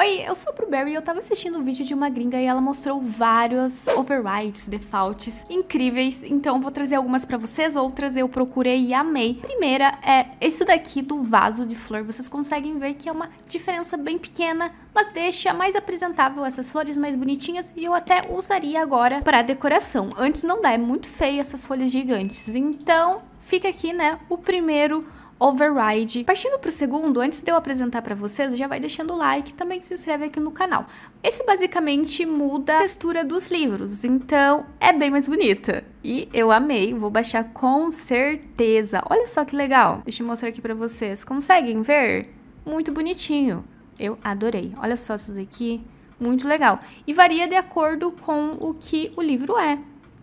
Oi, eu sou a Blueberry e eu tava assistindo um vídeo de uma gringa e ela mostrou vários overrides, defaults incríveis, então vou trazer algumas pra vocês, outras eu procurei e amei. Primeira é esse daqui do vaso de flor, vocês conseguem ver que é uma diferença bem pequena, mas deixa mais apresentável essas flores mais bonitinhas e eu até usaria agora pra decoração. Antes não dá, é muito feio essas folhas gigantes, então fica aqui, né, o primeiro Override. Partindo para o segundo, antes de eu apresentar para vocês, já vai deixando o like e também se inscreve aqui no canal. Esse basicamente muda a textura dos livros, então é bem mais bonita. E eu amei, vou baixar com certeza. Olha só que legal. Deixa eu mostrar aqui para vocês. Conseguem ver? Muito bonitinho. Eu adorei. Olha só isso daqui. Muito legal. E varia de acordo com o que o livro é.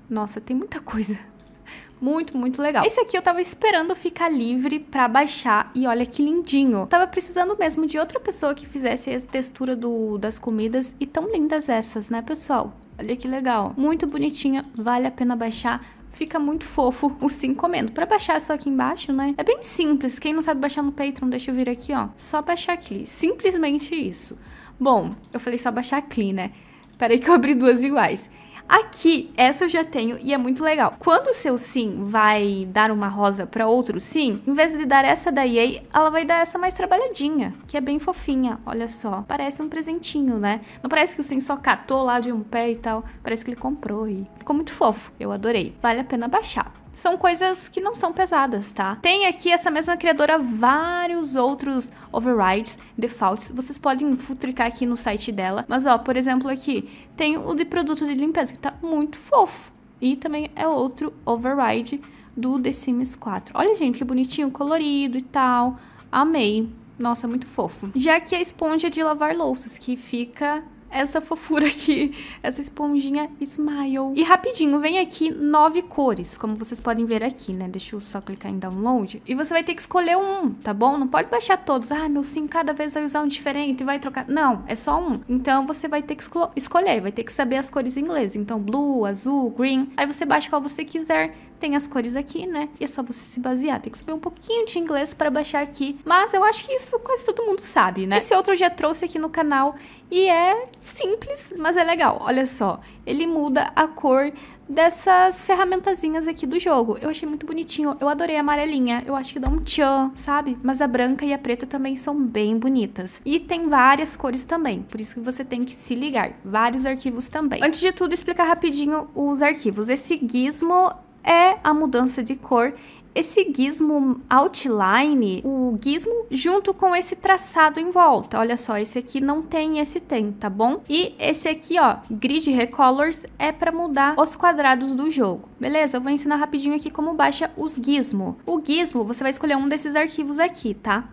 Nossa, tem muita coisa. Muito, muito legal. Esse aqui eu tava esperando ficar livre pra baixar e olha que lindinho. Tava precisando mesmo de outra pessoa que fizesse a textura do, das comidas e tão lindas essas, né, pessoal? Olha que legal. Muito bonitinha, vale a pena baixar fica muito fofo o sim comendo. Pra baixar é só aqui embaixo, né? É bem simples. Quem não sabe baixar no Patreon, deixa eu vir aqui, ó. Só baixar aqui. Simplesmente isso. Bom, eu falei só baixar aqui, né? Peraí que eu abri duas iguais. Aqui, essa eu já tenho e é muito legal. Quando o seu sim vai dar uma rosa para outro sim, em vez de dar essa da EA, ela vai dar essa mais trabalhadinha, que é bem fofinha, olha só. Parece um presentinho, né? Não parece que o sim só catou lá de um pé e tal, parece que ele comprou e ficou muito fofo, eu adorei. Vale a pena baixar são coisas que não são pesadas, tá? Tem aqui essa mesma criadora vários outros overrides, defaults. Vocês podem futricar aqui no site dela. Mas, ó, por exemplo, aqui tem o de produto de limpeza, que tá muito fofo. E também é outro override do The Sims 4. Olha, gente, que bonitinho, colorido e tal. Amei. Nossa, muito fofo. Já que a esponja é de lavar louças, que fica essa fofura aqui, essa esponjinha Smile. E rapidinho, vem aqui nove cores, como vocês podem ver aqui, né? Deixa eu só clicar em download. E você vai ter que escolher um, tá bom? Não pode baixar todos. Ah, meu sim, cada vez vai usar um diferente, e vai trocar. Não, é só um. Então você vai ter que escolher, vai ter que saber as cores em inglês. Então blue, azul, green. Aí você baixa qual você quiser tem as cores aqui, né? E é só você se basear. Tem que saber um pouquinho de inglês para baixar aqui. Mas eu acho que isso quase todo mundo sabe, né? Esse outro eu já trouxe aqui no canal e é simples, mas é legal. Olha só, ele muda a cor dessas ferramentazinhas aqui do jogo. Eu achei muito bonitinho, eu adorei a amarelinha, eu acho que dá um tchan, sabe? Mas a branca e a preta também são bem bonitas. E tem várias cores também, por isso que você tem que se ligar, vários arquivos também. Antes de tudo, explicar rapidinho os arquivos. Esse gizmo é a mudança de cor esse gizmo outline, o gizmo junto com esse traçado em volta. Olha só, esse aqui não tem, esse tem, tá bom? E esse aqui, ó, grid recolors é para mudar os quadrados do jogo. Beleza? Eu vou ensinar rapidinho aqui como baixa os gizmo. O gizmo, você vai escolher um desses arquivos aqui, tá?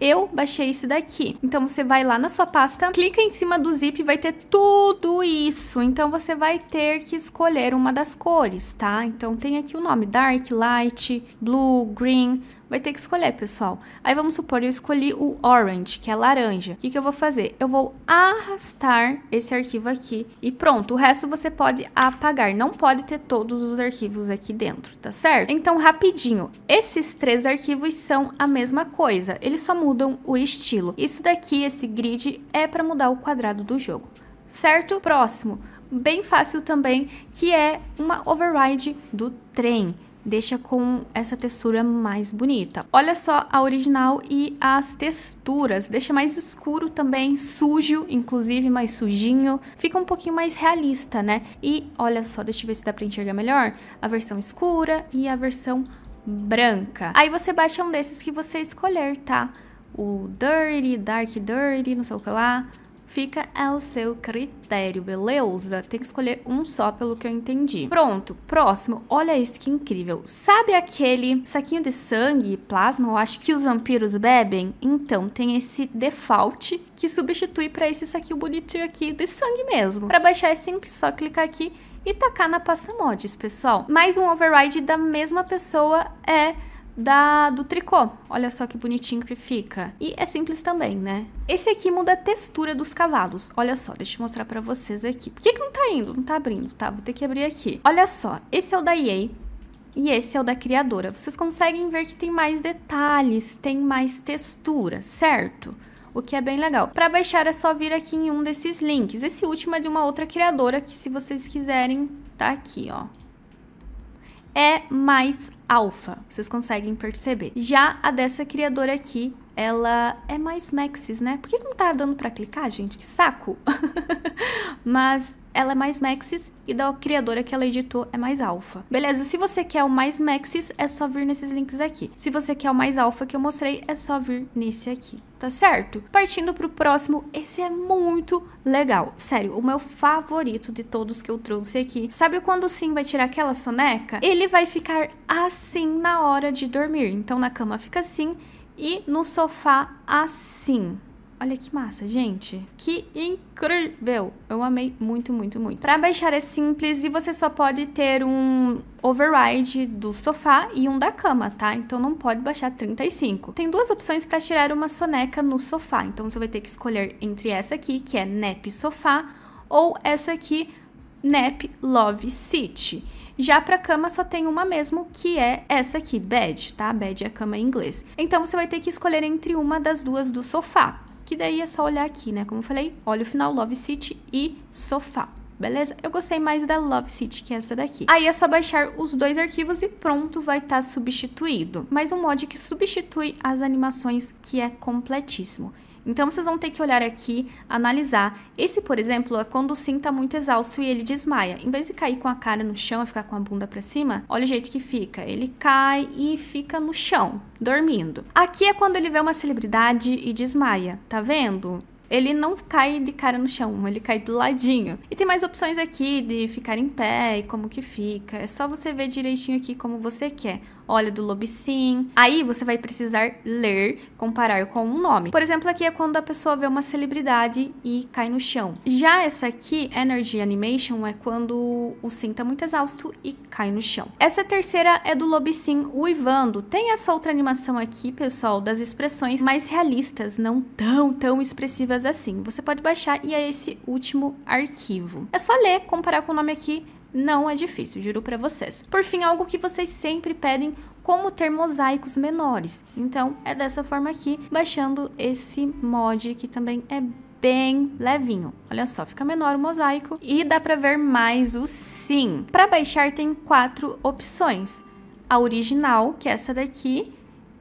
eu baixei esse daqui. Então você vai lá na sua pasta, clica em cima do zip e vai ter tudo isso. Então você vai ter que escolher uma das cores, tá? Então tem aqui o nome, dark, light, blue, green, vai ter que escolher, pessoal. Aí vamos supor, eu escolhi o orange, que é laranja. O que, que eu vou fazer? Eu vou arrastar esse arquivo aqui e pronto. O resto você pode apagar, não pode ter todos os arquivos aqui dentro, tá certo? Então, rapidinho, esses três arquivos são a mesma coisa, eles só mudam o estilo. Isso daqui, esse grid, é para mudar o quadrado do jogo, certo? Próximo, bem fácil também, que é uma override do trem deixa com essa textura mais bonita. Olha só a original e as texturas, deixa mais escuro também, sujo, inclusive mais sujinho, fica um pouquinho mais realista, né? E olha só, deixa eu ver se dá pra enxergar melhor, a versão escura e a versão branca. Aí você baixa um desses que você escolher, tá? O Dirty, Dark Dirty, não sei o que lá, Fica ao seu critério, beleza? Tem que escolher um só, pelo que eu entendi. Pronto, próximo. Olha isso que incrível. Sabe aquele saquinho de sangue e plasma, eu acho que os vampiros bebem? Então, tem esse default que substitui para esse saquinho bonitinho aqui de sangue mesmo. Para baixar é simples, só clicar aqui e tacar na pasta mods, pessoal. Mais um override da mesma pessoa é da, do tricô. Olha só que bonitinho que fica. E é simples também, né? Esse aqui muda a textura dos cavalos. Olha só, deixa eu mostrar pra vocês aqui. Por que, que não tá indo? Não tá abrindo, tá? Vou ter que abrir aqui. Olha só, esse é o da EA. E esse é o da criadora. Vocês conseguem ver que tem mais detalhes, tem mais textura, certo? o que é bem legal. Para baixar é só vir aqui em um desses links. Esse último é de uma outra criadora que se vocês quiserem tá aqui, ó é mais alfa, vocês conseguem perceber. Já a dessa criadora aqui, ela é mais maxis, né? Por que não tá dando pra clicar, gente? Que saco! Mas ela é mais Maxis e da criadora que ela editou é mais Alpha. Beleza, se você quer o mais Maxis, é só vir nesses links aqui. Se você quer o mais Alpha que eu mostrei, é só vir nesse aqui tá certo? Partindo pro próximo, esse é muito legal. Sério, o meu favorito de todos que eu trouxe aqui. Sabe quando o Sim vai tirar aquela soneca? Ele vai ficar assim na hora de dormir. Então na cama fica assim e no sofá assim. Olha que massa, gente. Que incrível! Eu amei muito, muito, muito. Para baixar é simples e você só pode ter um override do sofá e um da cama, tá? Então não pode baixar 35. Tem duas opções para tirar uma soneca no sofá. Então você vai ter que escolher entre essa aqui, que é NEP Sofá, ou essa aqui, NEP Love City. Já para cama só tem uma mesmo, que é essa aqui, bed, tá? Bed é a cama em inglês. Então você vai ter que escolher entre uma das duas do sofá que daí é só olhar aqui, né? Como eu falei, olha o final, Love City e Sofá. Beleza? Eu gostei mais da Love City, que é essa daqui. Aí é só baixar os dois arquivos e pronto, vai estar tá substituído. Mais um mod que substitui as animações, que é completíssimo. Então vocês vão ter que olhar aqui, analisar. Esse, por exemplo, é quando o sim tá muito exausto e ele desmaia. Em vez de cair com a cara no chão e ficar com a bunda para cima, olha o jeito que fica. Ele cai e fica no chão, dormindo. Aqui é quando ele vê uma celebridade e desmaia, tá vendo? ele não cai de cara no chão, ele cai do ladinho. E tem mais opções aqui de ficar em pé e como que fica. É só você ver direitinho aqui como você quer óleo do lobicin. Aí você vai precisar ler, comparar com um nome. Por exemplo, aqui é quando a pessoa vê uma celebridade e cai no chão. Já essa aqui, Energy Animation, é quando o sim tá muito exausto e cai no chão. Essa terceira é do lobicin uivando. Tem essa outra animação aqui, pessoal, das expressões mais realistas, não tão, tão expressivas assim. Você pode baixar e é esse último arquivo. É só ler, comparar com o nome aqui não é difícil, juro para vocês. Por fim, algo que vocês sempre pedem como ter mosaicos menores. Então, é dessa forma aqui, baixando esse mod que também é bem levinho. Olha só, fica menor o mosaico e dá para ver mais o sim. Para baixar tem quatro opções. A original, que é essa daqui,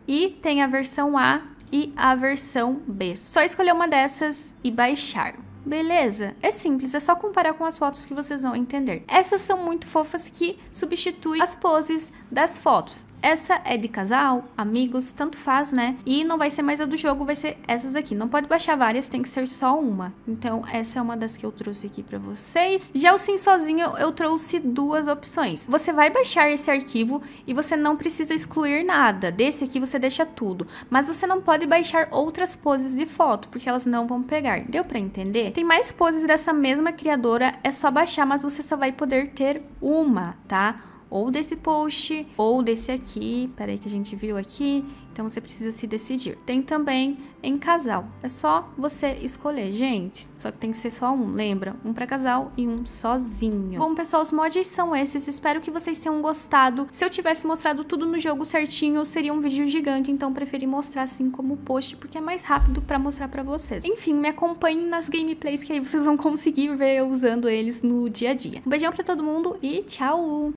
e tem a versão A e a versão B. Só escolher uma dessas e baixar. Beleza? É simples, é só comparar com as fotos que vocês vão entender. Essas são muito fofas que substituem as poses das fotos. Essa é de casal, amigos, tanto faz, né? E não vai ser mais a do jogo, vai ser essas aqui. Não pode baixar várias, tem que ser só uma. Então, essa é uma das que eu trouxe aqui pra vocês. Já o Sim Sozinho, eu trouxe duas opções. Você vai baixar esse arquivo e você não precisa excluir nada. Desse aqui você deixa tudo. Mas você não pode baixar outras poses de foto, porque elas não vão pegar. Deu pra entender? Tem mais poses dessa mesma criadora, é só baixar, mas você só vai poder ter uma, tá? ou desse post, ou desse aqui, peraí que a gente viu aqui, então você precisa se decidir. Tem também em casal, é só você escolher, gente, só que tem que ser só um, lembra? Um para casal e um sozinho. Bom, pessoal, os mods são esses, espero que vocês tenham gostado. Se eu tivesse mostrado tudo no jogo certinho, seria um vídeo gigante, então preferi mostrar assim como post, porque é mais rápido para mostrar para vocês. Enfim, me acompanhem nas gameplays que aí vocês vão conseguir ver eu usando eles no dia a dia. Um beijão para todo mundo e tchau!